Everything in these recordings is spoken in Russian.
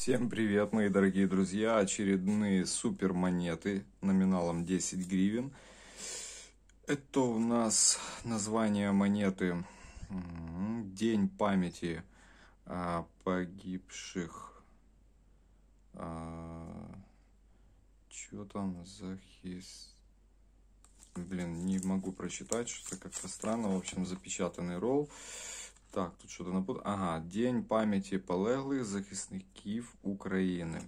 Всем привет, мои дорогие друзья! Очередные супер монеты номиналом 10 гривен. Это у нас название монеты День памяти а, погибших. А, Чё там за хис? Блин, не могу прочитать, что-то как-то странно. В общем, запечатанный ролл. Так, тут что то напут. Ага, День памяти полеглих захисників України.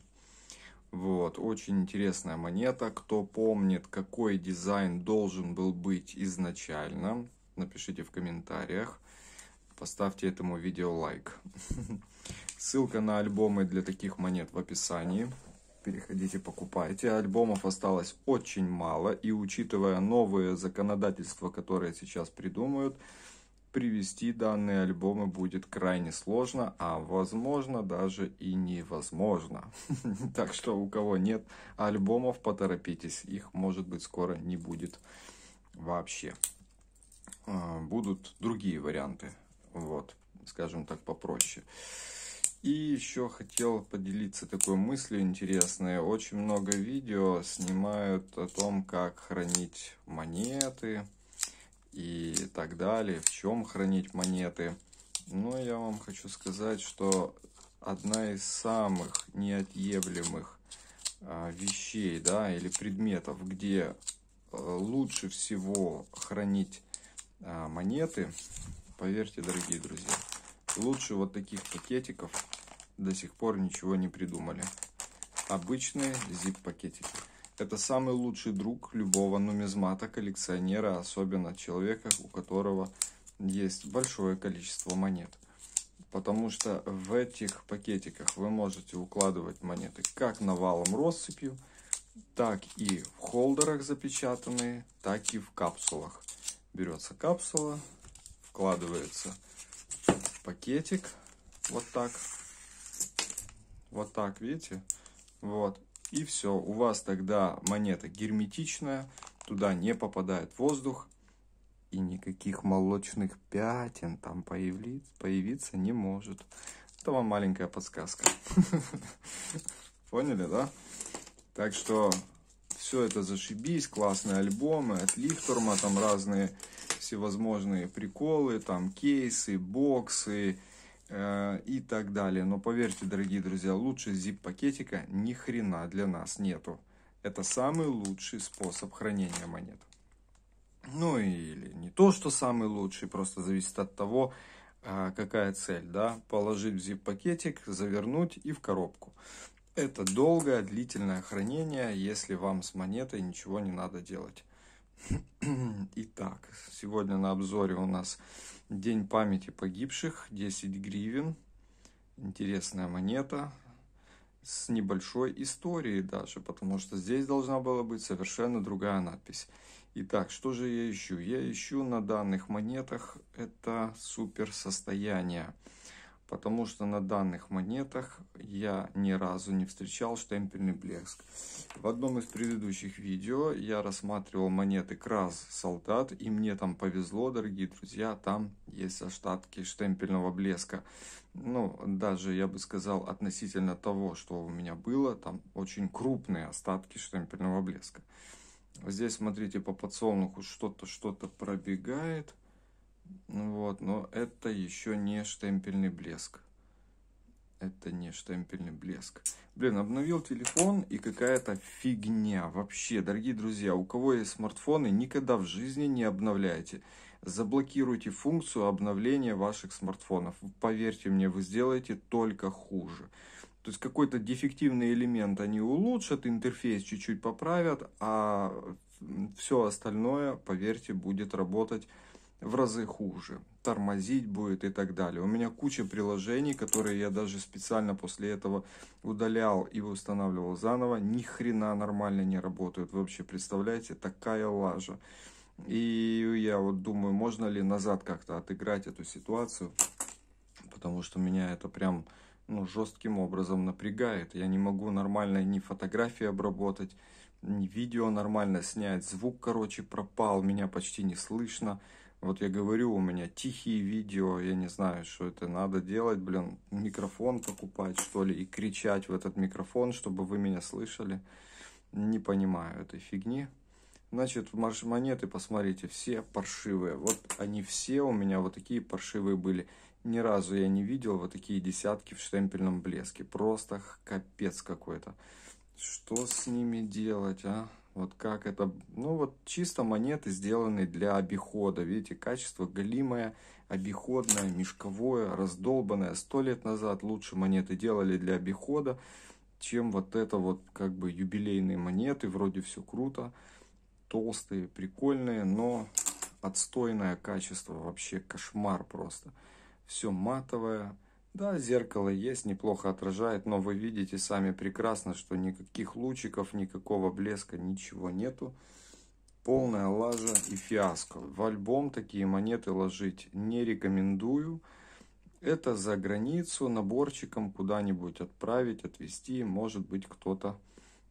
Вот, очень интересная монета. Кто помнит, какой дизайн должен был быть изначально, напишите в комментариях. Поставьте этому видео лайк. Ссылка на альбомы для таких монет в описании. Переходите, покупайте. Альбомов осталось очень мало. И учитывая новые законодательства, которые сейчас придумают, привести данные альбомы будет крайне сложно, а возможно даже и невозможно. Так что у кого нет альбомов, поторопитесь, их может быть скоро не будет вообще. А, будут другие варианты, вот, скажем так, попроще. И еще хотел поделиться такой мыслью интересной. Очень много видео снимают о том, как хранить монеты, и так далее, в чем хранить монеты. Но я вам хочу сказать, что одна из самых неотъемлемых а, вещей да, или предметов, где э, лучше всего хранить а, монеты, поверьте, дорогие друзья, лучше вот таких пакетиков до сих пор ничего не придумали. Обычные zip пакетики это самый лучший друг любого нумизмата, коллекционера, особенно человека, у которого есть большое количество монет. Потому что в этих пакетиках вы можете укладывать монеты как навалом россыпью, так и в холдерах запечатанные, так и в капсулах. Берется капсула, вкладывается в пакетик, вот так, вот так, видите, вот, и все, у вас тогда монета герметичная, туда не попадает воздух, и никаких молочных пятен там появиться не может. Это вам маленькая подсказка. Поняли, да? Так что все это зашибись, классные альбомы от Лихтурма, там разные всевозможные приколы, там кейсы, боксы, Э, и так далее. Но поверьте, дорогие друзья, лучше zip-пакетика ни хрена для нас нету. Это самый лучший способ хранения монет. Ну или не то, что самый лучший, просто зависит от того, э, какая цель. Да? Положить в zip-пакетик, завернуть и в коробку. Это долгое, длительное хранение, если вам с монетой ничего не надо делать. Итак, сегодня на обзоре у нас День памяти погибших, 10 гривен. Интересная монета с небольшой историей даже, потому что здесь должна была быть совершенно другая надпись. Итак, что же я ищу? Я ищу на данных монетах это супер состояние потому что на данных монетах я ни разу не встречал штемпельный блеск. В одном из предыдущих видео я рассматривал монеты Краз, Солдат, и мне там повезло, дорогие друзья, там есть остатки штемпельного блеска. Ну, даже я бы сказал, относительно того, что у меня было, там очень крупные остатки штемпельного блеска. Здесь, смотрите, по подсолнуху что-то что-то пробегает. Ну вот, но это еще не штемпельный блеск. Это не штемпельный блеск. Блин, обновил телефон и какая-то фигня. Вообще, дорогие друзья, у кого есть смартфоны, никогда в жизни не обновляйте. Заблокируйте функцию обновления ваших смартфонов. Поверьте мне, вы сделаете только хуже. То есть какой-то дефективный элемент они улучшат, интерфейс чуть-чуть поправят, а все остальное, поверьте, будет работать в разы хуже, тормозить будет и так далее. У меня куча приложений, которые я даже специально после этого удалял и устанавливал заново, ни хрена нормально не работают. Вы вообще представляете, такая лажа. И я вот думаю, можно ли назад как-то отыграть эту ситуацию, потому что меня это прям ну, жестким образом напрягает. Я не могу нормально ни фотографии обработать, ни видео нормально снять. Звук, короче, пропал, меня почти не слышно. Вот я говорю, у меня тихие видео, я не знаю, что это надо делать, блин, микрофон покупать, что ли, и кричать в этот микрофон, чтобы вы меня слышали. Не понимаю этой фигни. Значит, монеты, посмотрите, все паршивые. Вот они все у меня вот такие паршивые были. Ни разу я не видел вот такие десятки в штемпельном блеске. Просто капец какой-то. Что с ними делать, а? Вот как это, ну вот чисто монеты сделаны для обихода. Видите, качество голимое, обиходное, мешковое, раздолбанное. Сто лет назад лучше монеты делали для обихода, чем вот это вот как бы юбилейные монеты. Вроде все круто, толстые, прикольные, но отстойное качество. Вообще кошмар просто. Все матовое, да, зеркало есть, неплохо отражает, но вы видите сами прекрасно, что никаких лучиков, никакого блеска, ничего нету. Полная лажа и фиаско. В альбом такие монеты ложить не рекомендую. Это за границу наборчиком куда-нибудь отправить, отвезти. Может быть, кто-то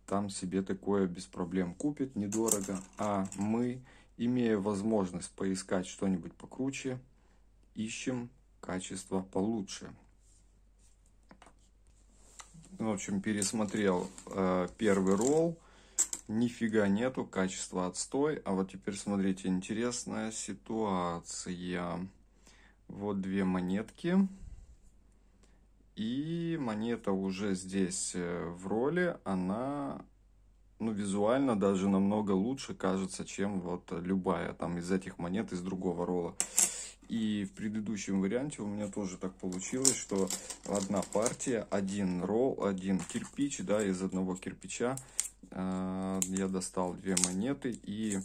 там себе такое без проблем купит недорого. А мы, имея возможность поискать что-нибудь покруче, ищем качество получше в общем, пересмотрел э, первый ролл. Нифига нету, качество отстой. А вот теперь смотрите, интересная ситуация. Вот две монетки. И монета уже здесь э, в роли, она ну, визуально даже намного лучше кажется, чем вот любая там из этих монет из другого ролла. И в предыдущем варианте у меня тоже так получилось, что одна партия, один ролл, один кирпич, да, из одного кирпича э, я достал две монеты и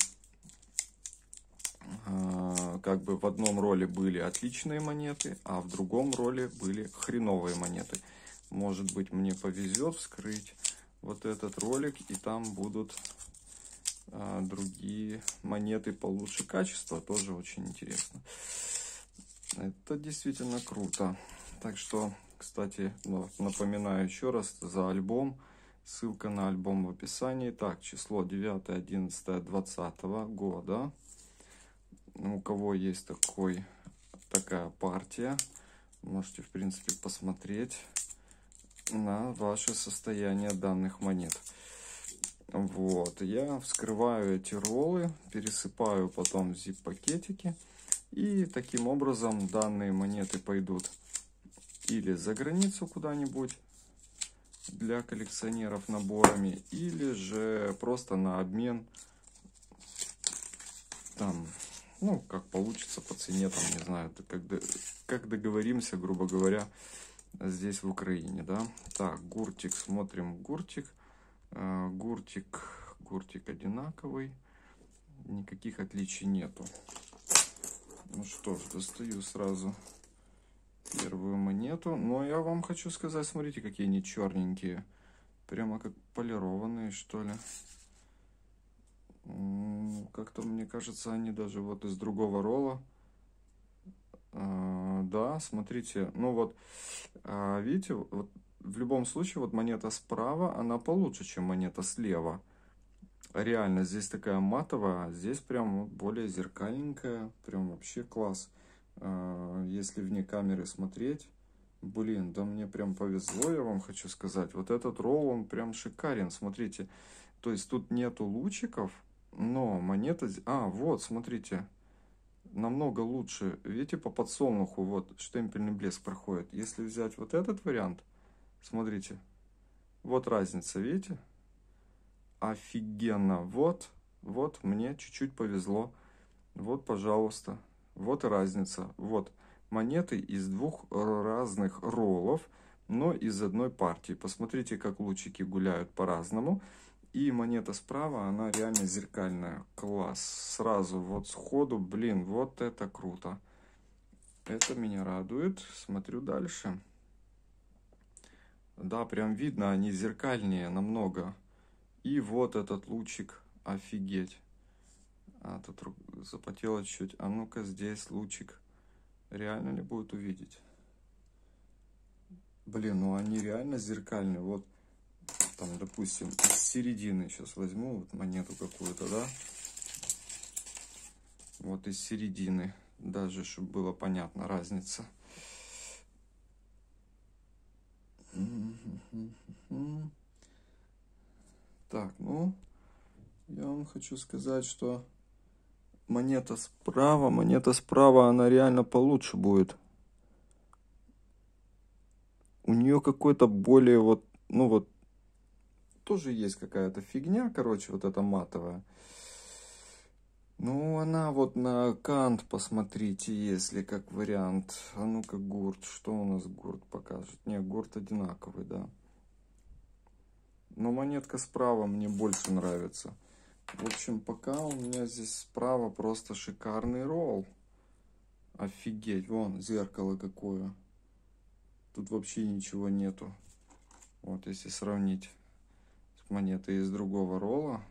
э, как бы в одном роле были отличные монеты, а в другом роле были хреновые монеты. Может быть мне повезет вскрыть вот этот ролик и там будут э, другие монеты получше качества. Тоже очень интересно. Это действительно круто. Так что, кстати, ну, напоминаю еще раз за альбом. Ссылка на альбом в описании. Так, число 9, 11, 20 года. Ну, у кого есть такой, такая партия, можете, в принципе, посмотреть на ваше состояние данных монет. Вот, я вскрываю эти роллы, пересыпаю потом в зип-пакетики. И таким образом данные монеты пойдут или за границу куда-нибудь для коллекционеров наборами, или же просто на обмен там, ну, как получится по цене, там, не знаю, как, как договоримся, грубо говоря, здесь в Украине, да. Так, гуртик, смотрим гуртик. Э, гуртик, гуртик одинаковый, никаких отличий нету. Ну что ж, достаю сразу первую монету. Но я вам хочу сказать, смотрите, какие они черненькие. Прямо как полированные, что ли. Как-то, мне кажется, они даже вот из другого ролла. А, да, смотрите, ну вот, а, видите, вот в любом случае, вот монета справа, она получше, чем монета слева реально, здесь такая матовая, а здесь прям более зеркальненькая, прям вообще класс. А, если вне камеры смотреть, блин, да мне прям повезло, я вам хочу сказать. Вот этот ролл, он прям шикарен, смотрите. То есть тут нету лучиков, но монета... А, вот, смотрите, намного лучше. Видите, по подсолнуху вот штемпельный блеск проходит. Если взять вот этот вариант, смотрите, вот разница, видите? офигенно. Вот, вот мне чуть-чуть повезло. Вот, пожалуйста. Вот разница. Вот монеты из двух разных роллов, но из одной партии. Посмотрите, как лучики гуляют по-разному. И монета справа, она реально зеркальная. Класс. Сразу, вот сходу, блин, вот это круто. Это меня радует. Смотрю дальше. Да, прям видно, они зеркальнее намного. И вот этот лучик, офигеть. А, тут запотело чуть. А ну-ка здесь лучик. Реально ли будет увидеть? Блин, ну они реально зеркальные. Вот, там, допустим, с середины сейчас возьму вот монету какую-то, да? Вот из середины. Даже, чтобы было понятно разница. Mm-hmm. Так, ну, я вам хочу сказать, что монета справа, монета справа, она реально получше будет. У нее какой-то более вот, ну вот, тоже есть какая-то фигня, короче, вот эта матовая. Ну, она вот на кант, посмотрите, если как вариант. А ну-ка, гурт, что у нас гурт покажет? Не, гурт одинаковый, да. Но монетка справа мне больше нравится. В общем, пока у меня здесь справа просто шикарный ролл. Офигеть, вон зеркало какое. Тут вообще ничего нету. Вот, если сравнить с монетой из другого ролла.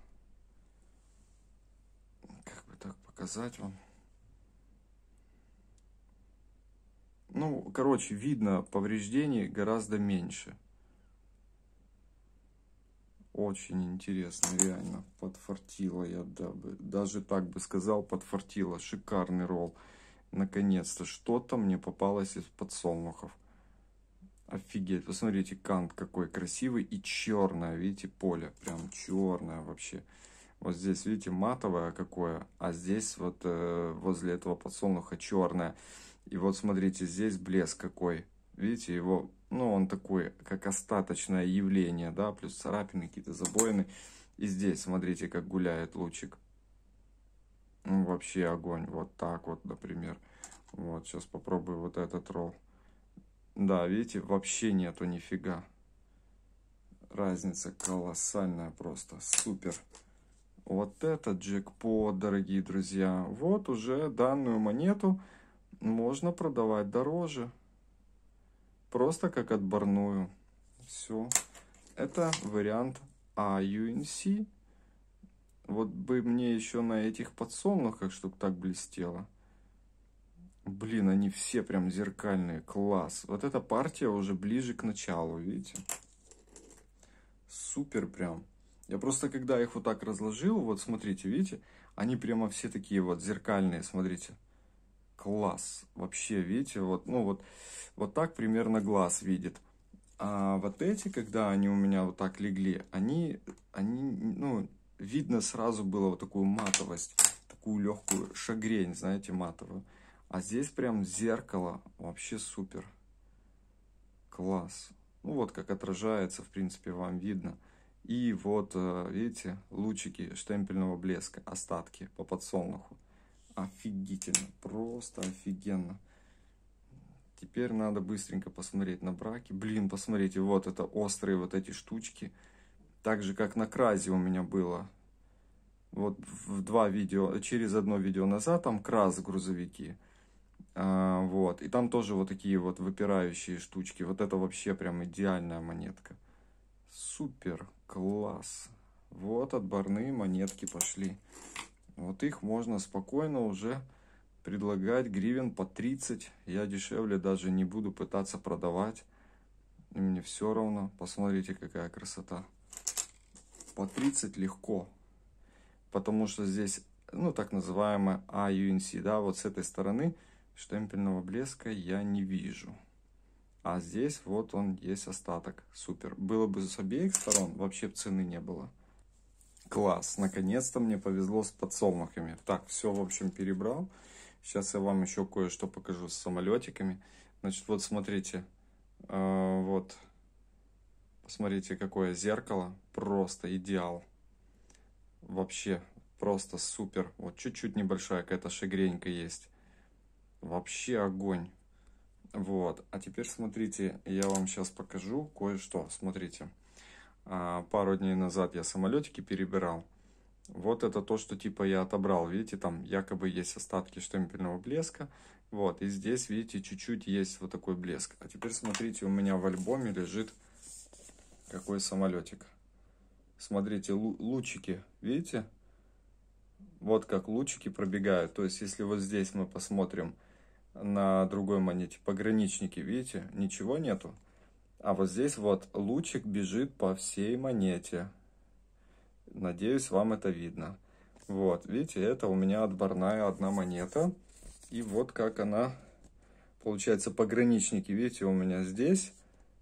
Как бы так показать вам. Ну, короче, видно повреждений гораздо меньше. Очень интересно, реально. Подфартило я дабы, даже так бы сказал, подфартило. Шикарный ролл. Наконец-то что-то мне попалось из подсолнухов. Офигеть. Посмотрите, кант какой красивый и черное, видите, поле. Прям черное вообще. Вот здесь, видите, матовое какое, а здесь вот э, возле этого подсолнуха черное. И вот смотрите, здесь блеск какой. Видите, его ну, он такой, как остаточное явление, да, плюс царапины, какие-то забоины. И здесь, смотрите, как гуляет лучик. Ну, вообще огонь, вот так вот, например. Вот, сейчас попробую вот этот ролл. Да, видите, вообще нету нифига. Разница колоссальная просто, супер. Вот это джекпот, дорогие друзья. Вот уже данную монету можно продавать дороже просто как отборную. Все. Это вариант А UNC. Вот бы мне еще на этих подсолнухах, чтобы так блестело. Блин, они все прям зеркальные. Класс. Вот эта партия уже ближе к началу, видите? Супер прям. Я просто когда их вот так разложил, вот смотрите, видите? Они прямо все такие вот зеркальные, смотрите класс. Вообще, видите, вот, ну вот, вот так примерно глаз видит. А вот эти, когда они у меня вот так легли, они, они, ну, видно сразу было вот такую матовость, такую легкую шагрень, знаете, матовую. А здесь прям зеркало, вообще супер. Класс. Ну вот как отражается, в принципе, вам видно. И вот, э, видите, лучики штемпельного блеска, остатки по подсолнуху офигительно, просто офигенно. Теперь надо быстренько посмотреть на браки. Блин, посмотрите, вот это острые вот эти штучки. Так же, как на кразе у меня было. Вот в два видео, через одно видео назад там краз грузовики. А, вот, и там тоже вот такие вот выпирающие штучки. Вот это вообще прям идеальная монетка. Супер, класс. Вот отборные монетки пошли. Вот их можно спокойно уже предлагать гривен по 30. Я дешевле даже не буду пытаться продавать. мне все равно. Посмотрите, какая красота. По 30 легко. Потому что здесь, ну, так называемая AUNC, да, вот с этой стороны штемпельного блеска я не вижу. А здесь вот он есть остаток. Супер. Было бы с обеих сторон, вообще цены не было. Класс, наконец-то мне повезло с подсолнухами. Так, все, в общем, перебрал. Сейчас я вам еще кое-что покажу с самолетиками. Значит, вот смотрите, э, вот, посмотрите, какое зеркало. Просто идеал. Вообще, просто супер. Вот чуть-чуть небольшая какая-то шигренька есть. Вообще огонь. Вот, а теперь смотрите, я вам сейчас покажу кое-что. Смотрите. Смотрите. А, пару дней назад я самолетики перебирал. Вот это то, что типа я отобрал. Видите, там якобы есть остатки штемпельного блеска. Вот, и здесь, видите, чуть-чуть есть вот такой блеск. А теперь смотрите, у меня в альбоме лежит какой самолетик. Смотрите, лучики, видите? Вот как лучики пробегают. То есть, если вот здесь мы посмотрим на другой монете, пограничники, видите, ничего нету. А вот здесь вот лучик бежит по всей монете. Надеюсь, вам это видно. Вот, видите, это у меня отборная одна монета. И вот как она, получается, пограничники, видите, у меня здесь.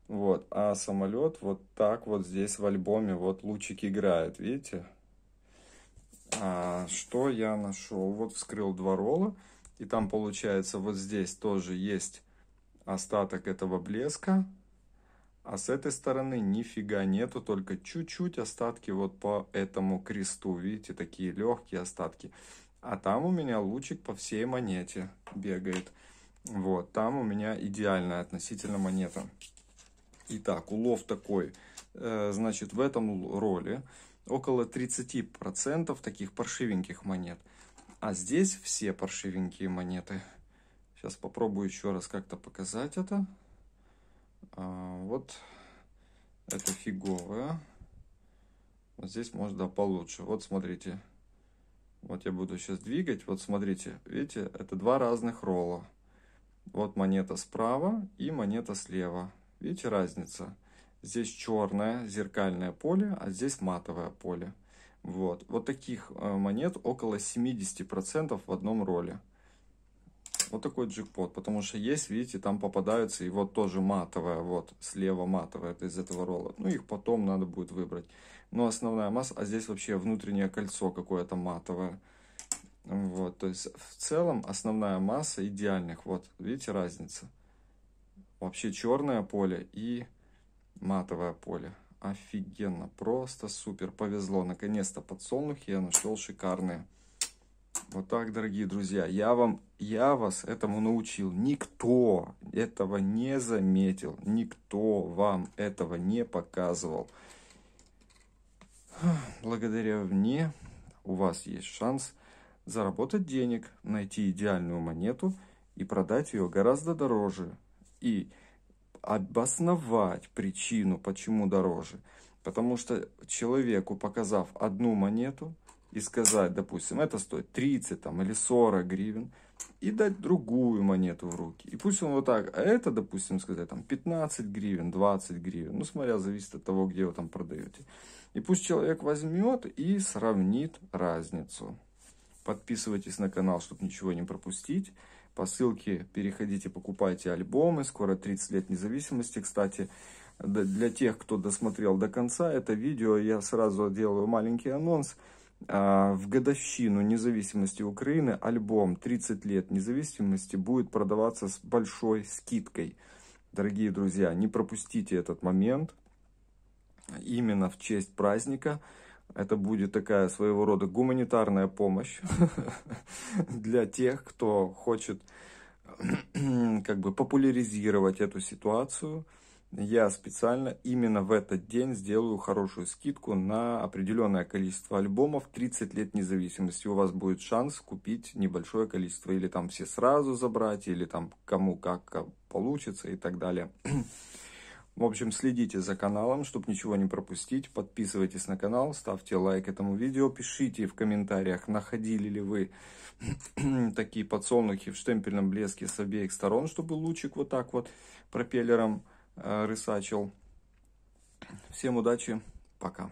Вот, а самолет вот так вот здесь в альбоме, вот лучик играет, видите? А, что я нашел? Вот вскрыл два ролла, и там получается вот здесь тоже есть остаток этого блеска. А с этой стороны нифига нету, только чуть-чуть остатки вот по этому кресту. Видите, такие легкие остатки. А там у меня лучик по всей монете бегает. Вот, там у меня идеальная относительно монета. Итак, улов такой. Э, значит, в этом роле около 30% таких паршивеньких монет. А здесь все паршивенькие монеты. Сейчас попробую еще раз как-то показать это. А, вот это фиговая. Вот здесь можно получше. Вот смотрите. Вот я буду сейчас двигать. Вот смотрите, видите, это два разных ролла. Вот монета справа и монета слева. Видите разница? Здесь черное зеркальное поле, а здесь матовое поле. Вот, вот таких э, монет около 70% в одном роле вот такой джекпот, потому что есть, видите, там попадаются, и вот тоже матовая, вот, слева матовая, это из этого ролла. Ну, их потом надо будет выбрать. Но основная масса, а здесь вообще внутреннее кольцо какое-то матовое. Вот, то есть в целом основная масса идеальных, вот, видите разница? Вообще черное поле и матовое поле. Офигенно, просто супер, повезло. Наконец-то подсолнух я нашел шикарные. Вот так, дорогие друзья, я вам, я вас этому научил. Никто этого не заметил, никто вам этого не показывал. Благодаря мне у вас есть шанс заработать денег, найти идеальную монету и продать ее гораздо дороже. И обосновать причину, почему дороже. Потому что человеку, показав одну монету, и сказать, допустим, это стоит 30 там, или 40 гривен, и дать другую монету в руки. И пусть он вот так, а это, допустим, сказать, там 15 гривен, 20 гривен, ну, смотря, зависит от того, где вы там продаете. И пусть человек возьмет и сравнит разницу. Подписывайтесь на канал, чтобы ничего не пропустить. По ссылке переходите, покупайте альбомы. Скоро 30 лет независимости. Кстати, для тех, кто досмотрел до конца это видео, я сразу делаю маленький анонс. А, в годовщину независимости Украины альбом 30 лет независимости будет продаваться с большой скидкой. Дорогие друзья, не пропустите этот момент. Именно в честь праздника это будет такая своего рода гуманитарная помощь для тех, кто хочет как бы популяризировать эту ситуацию я специально именно в этот день сделаю хорошую скидку на определенное количество альбомов 30 лет независимости. У вас будет шанс купить небольшое количество или там все сразу забрать, или там кому как получится и так далее. В общем, следите за каналом, чтобы ничего не пропустить. Подписывайтесь на канал, ставьте лайк этому видео, пишите в комментариях, находили ли вы такие подсолнухи в штемпельном блеске с обеих сторон, чтобы лучик вот так вот пропеллером Э, рысачил. Всем удачи, пока.